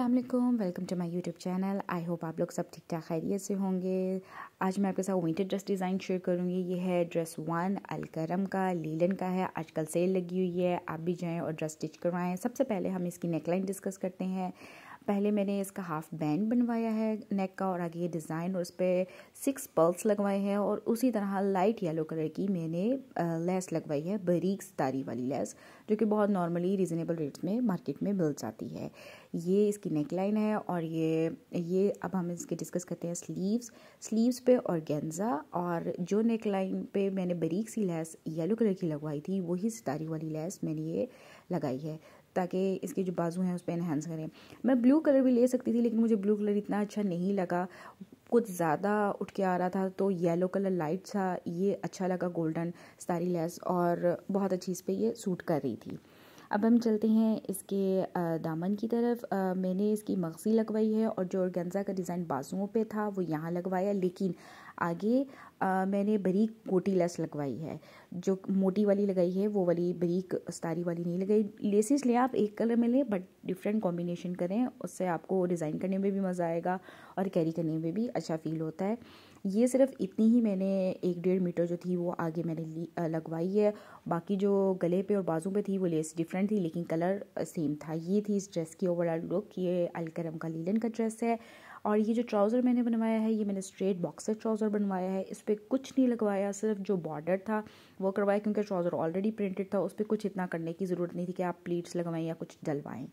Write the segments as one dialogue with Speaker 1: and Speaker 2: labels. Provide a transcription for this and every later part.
Speaker 1: अल्लाम welcome to my YouTube channel I hope आप लोग सब ठीक ठाक खैरियत से होंगे आज मैं आपके साथ विंटर ड्रेस डिज़ाइन शेयर करूँगी ये है ड्रेस वन अलकरम का लीलन का है आजकल सेल लगी हुई है आप भी जाएँ और ड्रेस स्टिच करवाएं सबसे पहले हम इसकी नेकलाइन डिस्कस करते हैं पहले मैंने इसका हाफ बैंड बनवाया है नेक का और आगे ये डिज़ाइन और उस पर सिक्स पल्स लगवाए हैं और उसी तरह लाइट येलो कलर की मैंने लेस लगवाई है बरीक तारी वाली लेस जो कि बहुत नॉर्मली रिजनेबल रेट्स में मार्केट में मिल जाती है ये इसकी नेक लाइन है और ये ये अब हम इसके डिस्कस करते हैं स्लीव्स स्लीव्स पे और गेंजा और जो नेक लाइन पे मैंने बरीक सी लेस येलो कलर की लगवाई थी वही सितारी वाली लेस मैंने ये लगाई है ताकि इसके जो बाजू हैं उस पर इन्हेंस करें मैं ब्लू कलर भी ले सकती थी लेकिन मुझे ब्लू कलर इतना अच्छा नहीं लगा कुछ ज़्यादा उठ के आ रहा था तो येलो कलर लाइट था ये अच्छा लगा गोल्डन स्टारी लेस और बहुत अच्छी इस पर यह सूट कर रही थी अब हम चलते हैं इसके दामन की तरफ मैंने इसकी मगजी लगवाई है और जो गंजा का डिज़ाइन बाजुओं पे था वो यहाँ लगवाया लेकिन आगे आ, मैंने बरीक गोटी लेस लगवाई है जो मोटी वाली लगाई है वो वाली बरीक स्तारी वाली नहीं लगाई लेसिस ले आप एक कलर में लें बट डिफरेंट कॉम्बिनेशन करें उससे आपको डिज़ाइन करने में भी मज़ा आएगा और कैरी करने में भी अच्छा फील होता है ये सिर्फ इतनी ही मैंने एक डेढ़ मीटर जो थी वो आगे मैंने लगवाई है बाकी जो गले पे और बाजू पे थी वो लेस डिफरेंट थी लेकिन कलर सेम था ये थी इस ड्रेस की ओवरऑल लुक ये अलकरम का लीलन का ड्रेस है और ये जो ट्राउज़र मैंने बनवाया है ये मैंने स्ट्रेट बॉक्सर ट्राउज़र बनवाया है इस पर कुछ नहीं लगवाया सिर्फ जो बॉर्डर था वो करवाया क्योंकि ट्राउज़र ऑलरेडी प्रिंटेड था उस पर कुछ इतना करने की ज़रूरत नहीं थी कि आप प्लीट्स लगवाएं या कुछ डलवाएँ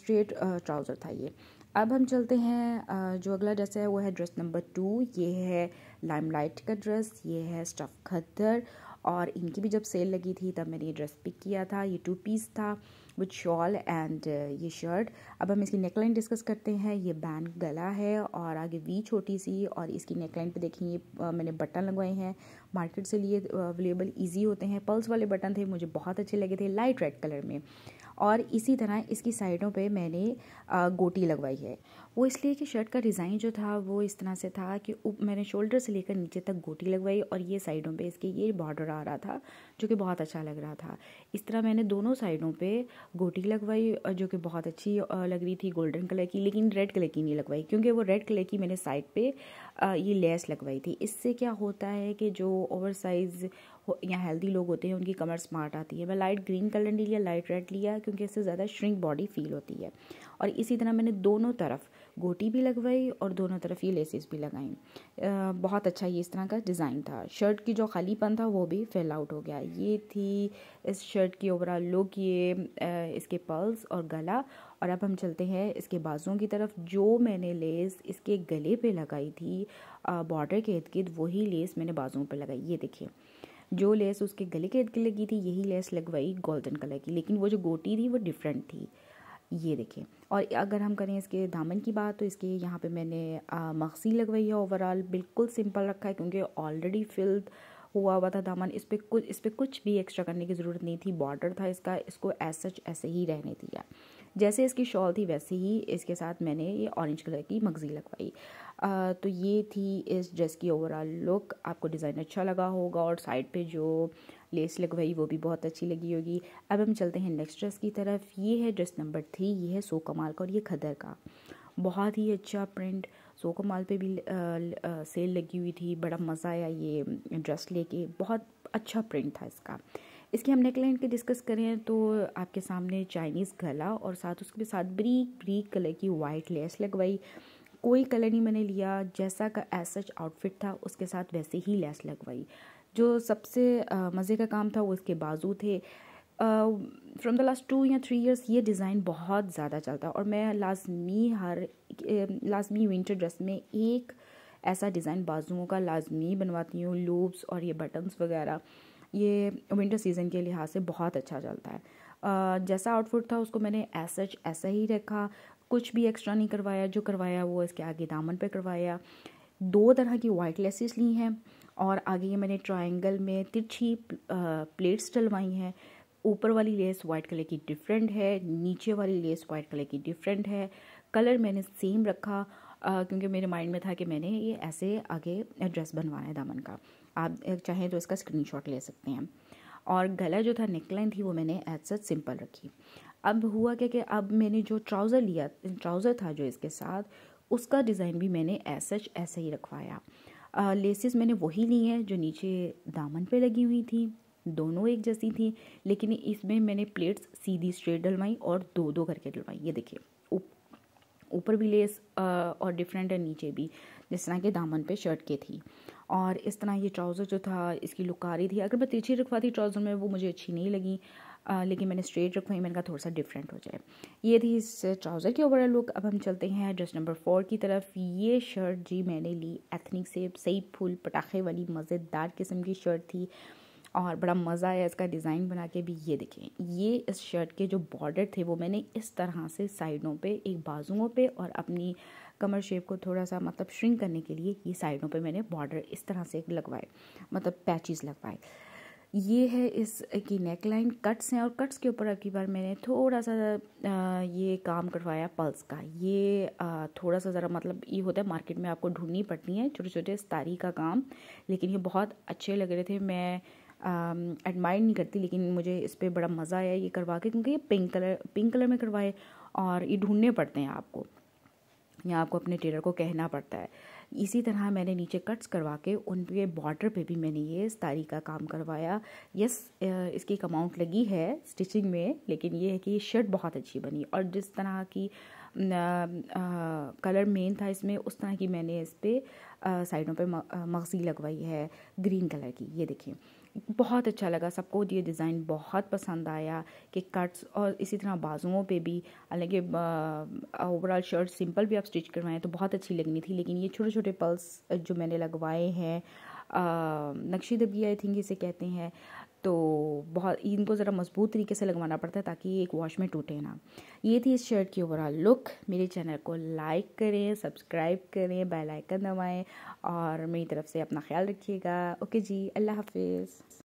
Speaker 1: स्ट्रेट ट्राउज़र था ये अब हम चलते हैं जो अगला ड्रेस है वो है ड्रेस नंबर टू ये है लाइमलाइट का ड्रेस ये है स्टफ़ खद्दर और इनकी भी जब सेल लगी थी तब मैंने ये ड्रेस पिक किया था ये टू पीस था विथ शॉल एंड ये शर्ट अब हम इसकी नेकलाइन डिस्कस करते हैं ये बैंड गला है और आगे वी छोटी सी और इसकी नेकलाइन पे देखें ये मैंने बटन लगवाए हैं मार्केट से लिए अवेलेबल ईजी होते हैं पल्स वाले बटन थे मुझे बहुत अच्छे लगे थे लाइट रेड कलर में और इसी तरह इसकी साइडों पे मैंने गोटी लगवाई है वो इसलिए कि शर्ट का डिज़ाइन जो था वो इस तरह से था कि मैंने शोल्डर से लेकर नीचे तक गोटी लगवाई और ये साइडों पे इसके ये बॉर्डर आ रहा था जो कि बहुत अच्छा लग रहा था इस तरह मैंने दोनों साइडों पे गोटी लगवाई जो कि बहुत अच्छी लग रही थी गोल्डन कलर की लेकिन रेड कलर की नहीं लगवाई क्योंकि वो रेड कलर की मैंने साइड पर ये लेस लगवाई थी इससे क्या होता है कि जो ओवर साइज़ या हेल्दी लोग होते हैं उनकी कमर स्मार्ट आती है मैं लाइट ग्रीन कलर नहीं लिया लाइट रेड लिया क्योंकि इससे ज़्यादा श्रिंक बॉडी फील होती है और इसी तरह मैंने दोनों तरफ गोटी भी लगवाई और दोनों तरफ ये लेसेस भी लगाई बहुत अच्छा ये इस तरह का डिज़ाइन था शर्ट की जो खालीपन था वो भी फेल आउट हो गया ये थी इस शर्ट की ओवरऑल लुक ये इसके पर्ल्स और गला और अब हम चलते हैं इसके बाजुओं की तरफ जो मैंने लेस इसके गले पे लगाई थी बॉर्डर के इर्द गिर्द वही लेस मैंने बाजुओं पर लगाई ये देखिए जो लेस उसके गले के इर्द लगी थी यही लेस लगवाई गोल्डन कलर की लेकिन वो जो गोटी थी वो डिफरेंट थी ये देखें और अगर हम करें इसके दामन की बात तो इसके यहाँ पे मैंने मक्सी लगवाई है ओवरऑल बिल्कुल सिंपल रखा है क्योंकि ऑलरेडी फिल्ड हुआ हुआ था दामन इस पर कुछ इस पर कुछ भी एक्स्ट्रा करने की ज़रूरत नहीं थी बॉर्डर था इसका इसको एज सच ऐसे ही रहने दिया जैसे इसकी शॉल थी वैसे ही इसके साथ मैंने ये ऑरेंज कलर की मगजी लगवाई तो ये थी इस ड्रेस की ओवरऑल लुक आपको डिज़ाइन अच्छा लगा होगा और साइड पे जो लेस लगवाई वो भी बहुत अच्छी लगी होगी अब हम चलते हैं नेक्स्ट ड्रेस की तरफ ये है ड्रेस नंबर थ्री ये है सो कमाल का और ये खदर का बहुत ही अच्छा प्रिंट सो कमाल पे भी आ, आ, सेल लगी हुई थी बड़ा मज़ा आया ये ड्रेस लेके बहुत अच्छा प्रिंट था इसका इसकी हम नेकलाइन के डिस्कस करें तो आपके सामने चाइनीज़ गला और साथ उसके साथ ब्रीक ब्रीक कलर की वाइट लेस लगवाई कोई कलर नहीं मैंने लिया जैसा का सच आउटफिट था उसके साथ वैसे ही लेस लगवाई जो सबसे मज़े का काम था वो इसके बाजू थे फ्रॉम द लास्ट टू या थ्री इयर्स ये डिज़ाइन बहुत ज़्यादा चलता और मैं लाजमी हर लाजमी विंटर ड्रेस में एक ऐसा डिज़ाइन बाजुओं का लाजमी बनवाती हूँ लूब्स और ये बटन्स वगैरह ये विंटर सीज़न के लिहाज से बहुत अच्छा चलता है जैसा आउटफिट था उसको मैंने एज सच ऐसा ही रखा कुछ भी एक्स्ट्रा नहीं करवाया जो करवाया वो इसके आगे दामन पे करवाया दो तरह की वाइट लेसेस ली हैं और आगे ये मैंने ट्रायंगल में तिरछी प्लेट्स डलवाई हैं ऊपर वाली लेस वाइट कलर की डिफरेंट है नीचे वाली लेस वाइट कलर की डिफरेंट है कलर मैंने सेम रखा आ, क्योंकि मेरे माइंड में था कि मैंने ये ऐसे आगे ड्रेस बनवाना है दामन का आप चाहें तो इसका स्क्रीनशॉट ले सकते हैं और गला जो था नेकलाइन थी वो मैंने एज सच सिंपल रखी अब हुआ क्या कि अब मैंने जो ट्राउज़र लिया ट्राउज़र था जो इसके साथ उसका डिज़ाइन भी मैंने ऐसे ऐसे ही रखवाया लेसेस मैंने वही ली हैं जो नीचे दामन पे लगी हुई थी दोनों एक जैसी थी लेकिन इसमें मैंने प्लेट्स सीधी स्ट्रेट डलवाई और दो दो करके डलवाई ये देखिए ऊपर भी लेस और डिफरेंट है नीचे भी जिस तरह के दामन पे शर्ट के थी और इस तरह ये ट्राउज़र जो था इसकी लुकारी थी अगर मैं तिरछी रखवाती ट्राउज़र में वो मुझे अच्छी नहीं लगी आ, लेकिन मैंने स्ट्रेट रखवाई मैंने कहा थोड़ा सा डिफरेंट हो जाए ये थी इस ट्राउज़र की ओवरऑल लुक अब हम चलते हैं ड्रेस नंबर फोर की तरफ ये शर्ट जी मैंने ली एथनिक से सही फूल पटाखे वाली मज़ेदार किस्म की शर्ट थी और बड़ा मज़ा आया इसका डिज़ाइन बना के भी ये देखें ये इस शर्ट के जो बॉर्डर थे वो मैंने इस तरह से साइडों पे एक बाजुओं पे और अपनी कमर शेप को थोड़ा सा मतलब श्रिंक करने के लिए ये साइडों पे मैंने बॉर्डर इस तरह से लगवाए मतलब पैचेस लगवाए ये है इस की नेक लाइन कट्स हैं और कट्स के ऊपर अगली बार मैंने थोड़ा सा ये काम करवाया पल्स का ये थोड़ा सा ज़रा मतलब ये होता है मार्केट में आपको ढूंढनी पड़ती है छोटे छोटे स्तारी का काम लेकिन ये बहुत अच्छे लग रहे थे मैं एडमायर नहीं करती लेकिन मुझे इस पर बड़ा मज़ा आया ये करवा के क्योंकि ये पिंक कलर पिंक कलर में करवाए और ये ढूंढने पड़ते हैं आपको या आपको अपने टेलर को कहना पड़ता है इसी तरह मैंने नीचे कट्स करवा के उनके बॉर्डर पे भी मैंने ये तारी का काम करवाया यस इसकी एक अमाउंट लगी है स्टिचिंग में लेकिन ये है कि ये शर्ट बहुत अच्छी बनी और जिस तरह की आ, कलर मेन था इसमें उस तरह की मैंने इस पर साइडों पे मगजी लगवाई है ग्रीन कलर की ये देखिए बहुत अच्छा लगा सबको ये डिज़ाइन बहुत पसंद आया कि कट्स और इसी तरह बाजुओं पे भी हालांकि ओवरऑल शर्ट सिंपल भी आप स्टिच करवाएं तो बहुत अच्छी लगनी थी लेकिन ये छोटे छोटे पल्स जो मैंने लगवाए हैं नक्शी दबी आई थिंक इसे कहते हैं तो बहुत इनको ज़रा मजबूत तरीके से लगवाना पड़ता है ताकि एक वॉश में टूटे ना ये थी इस शर्ट की ओवरऑल लुक मेरे चैनल को लाइक करें सब्सक्राइब करें बेल आइकन दबाएं और मेरी तरफ से अपना ख्याल रखिएगा ओके जी अल्लाह हाफिज़